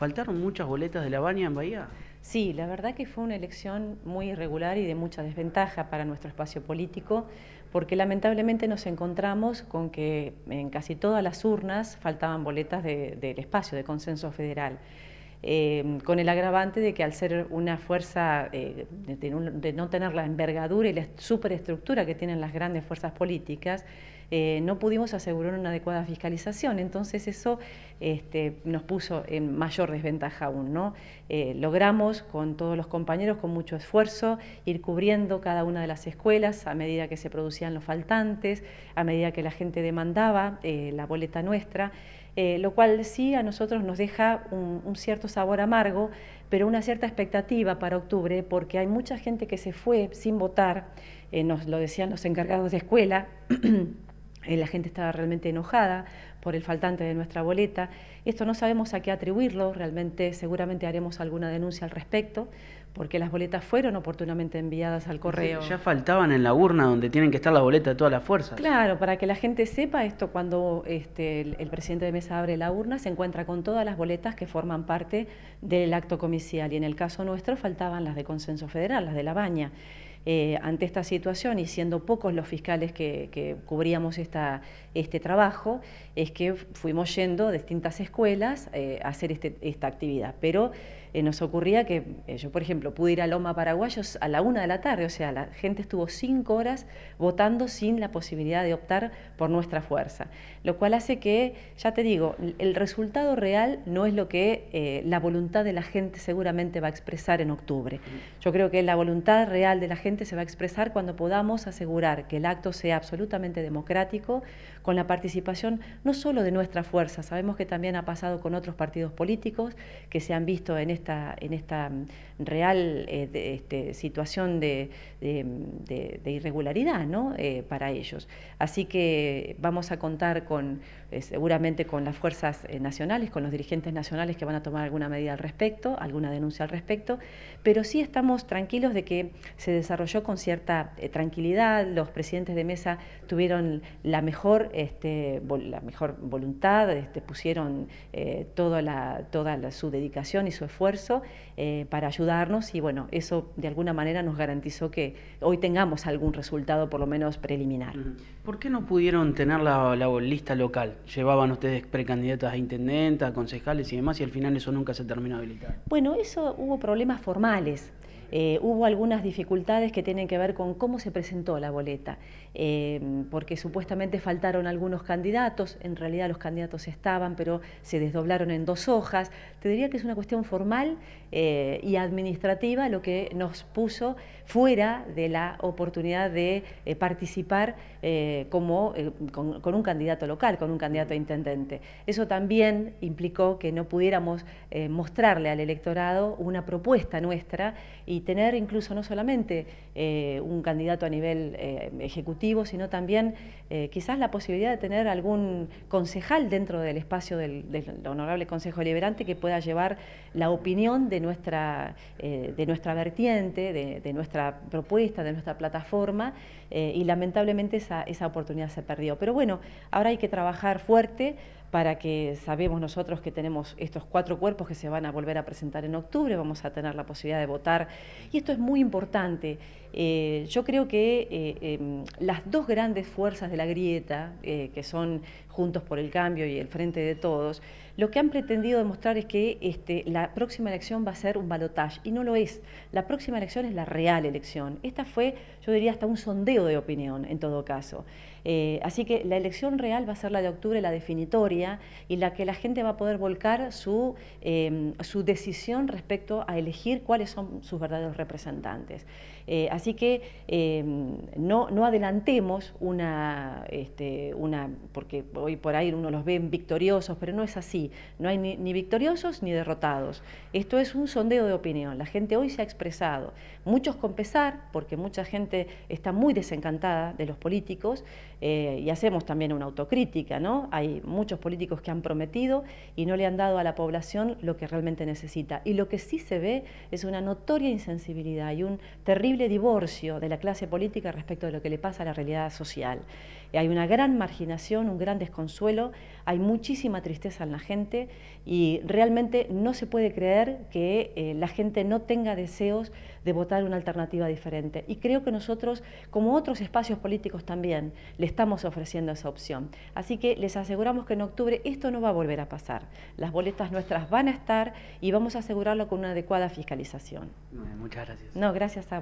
¿Faltaron muchas boletas de La Baña en Bahía? Sí, la verdad que fue una elección muy irregular y de mucha desventaja para nuestro espacio político, porque lamentablemente nos encontramos con que en casi todas las urnas faltaban boletas del espacio de consenso federal. Em, con el agravante de que al ser una fuerza eh, de, no tener la envergadura y la superestructura que tienen las grandes fuerzas políticas, eh, no pudimos asegurar una adecuada fiscalización. Entonces eso este, nos puso en mayor desventaja aún. Eh, logramos con todos los compañeros, con mucho esfuerzo, ir cubriendo cada una de las escuelas a medida que se producían los faltantes, a medida que la gente demandaba la boleta nuestra. Eh, lo cual sí a nosotros nos deja un, cierto sabor amargo, pero una cierta expectativa para octubre, porque hay mucha gente que se fue sin votar, eh, nos lo decían los encargados de escuela. Eh, la gente estaba realmente enojada por el faltante de nuestra boleta. Esto no sabemos a qué atribuirlo, realmente seguramente haremos alguna denuncia al respecto, porque las boletas fueron oportunamente enviadas al correo. Ya faltaban en la urna donde tienen que estar las boletas de todas las fuerzas. Claro, para que la gente sepa esto, cuando este, el, el, presidente de mesa abre la urna, se encuentra con todas las boletas que forman parte del acto comicial, y en el caso nuestro faltaban las de consenso federal, las de la baña. Eh, ante esta situación y siendo pocos los fiscales que, cubríamos esta, este trabajo, es que fuimos yendo a distintas escuelas eh, a hacer este, esta actividad. Pero eh, nos ocurría que yo, por ejemplo, pude ir a Loma Paraguayos a la una de la tarde, o sea, la gente estuvo cinco horas votando sin la posibilidad de optar por nuestra fuerza, lo cual hace que, ya te digo, el resultado real no es lo que la voluntad de la gente seguramente va a expresar en octubre. Yo creo que la voluntad real de la gente se va a expresar cuando podamos asegurar que el acto sea absolutamente democrático, con la participación no solo de nuestra fuerza, sabemos que también ha pasado con otros partidos políticos que se han visto en esta, en esta mm, real eh, este, situación de, mm, irregularidad eh, para ellos. Así que vamos a contar con, eh, seguramente con las fuerzas nacionales, con los dirigentes nacionales que van a tomar alguna medida al respecto, alguna denuncia al respecto, pero sí estamos tranquilos de que se desarrolla con cierta eh, tranquilidad, los presidentes de mesa tuvieron la mejor, este, la mejor voluntad, este, pusieron eh, toda, toda su dedicación y su esfuerzo eh, para ayudarnos y bueno, eso de alguna manera nos garantizó que hoy tengamos algún resultado por lo menos preliminar. ¿Por qué no pudieron tener la, la lista local? Llevaban ustedes precandidatas a intendentes, concejales y demás y al final eso nunca se terminó de habilitar. Bueno, eso hubo problemas formales eh, hubo algunas dificultades que tienen que ver con cómo se presentó la boleta, eh, porque supuestamente faltaron algunos candidatos, en realidad los candidatos estaban, pero se desdoblaron en dos hojas. Te diría que es una cuestión formal eh, y administrativa lo que nos puso fuera de la oportunidad de participar como, con, un candidato local, con un candidato intendente. Eso también implicó que no pudiéramos mostrarle al electorado una propuesta nuestra y y tener incluso no solamente eh, un candidato a nivel eh, ejecutivo, sino también eh, quizás la posibilidad de tener algún concejal dentro del espacio del, Honorable Consejo Liberante que pueda llevar la opinión de nuestra, de nuestra vertiente, de, nuestra propuesta, de nuestra plataforma, y lamentablemente esa, esa oportunidad se perdió. Pero bueno, ahora hay que trabajar fuerte para que sabemos nosotros que tenemos estos cuatro cuerpos que se van a volver a presentar en octubre, vamos a tener la posibilidad de votar y esto es muy importante. Eh, yo creo que eh, em, las dos grandes fuerzas de la grieta, eh, que son Juntos por el Cambio y el Frente de Todos, lo que han pretendido demostrar es que este, la próxima elección va a ser un balotaje, y no lo es. La próxima elección es la real elección. Esta fue, yo diría, hasta un sondeo de opinión, en todo caso. Eh, así que la elección real va a ser la de octubre, la definitoria, y la que la gente va a poder volcar su, em, decisión respecto a elegir cuáles son sus verdaderos representantes. Eh, así que em, no, adelantemos una, este, una porque hoy por ahí uno los ve victoriosos, pero no es así. No hay ni, victoriosos ni derrotados. Esto es un sondeo de opinión. La gente hoy se ha expresado, muchos con pesar, porque mucha gente está muy desencantada de los políticos eh, y hacemos también una autocrítica, ¿no? Hay muchos políticos que han prometido y no le han dado a la población lo que realmente necesita. Y lo que sí se ve es una notoria insensibilidad y un terrible divorcio de la clase política respecto de lo que le pasa a la realidad social. Hay una gran marginación, un gran consuelo, hay muchísima tristeza en la gente y realmente no se puede creer que eh, la gente no tenga deseos de votar una alternativa diferente. Y creo que nosotros, como otros espacios políticos también, le estamos ofreciendo esa opción. Así que les aseguramos que en octubre esto no va a volver a pasar. Las boletas nuestras van a estar y vamos a asegurarlo con una adecuada fiscalización. Muchas gracias. No, gracias a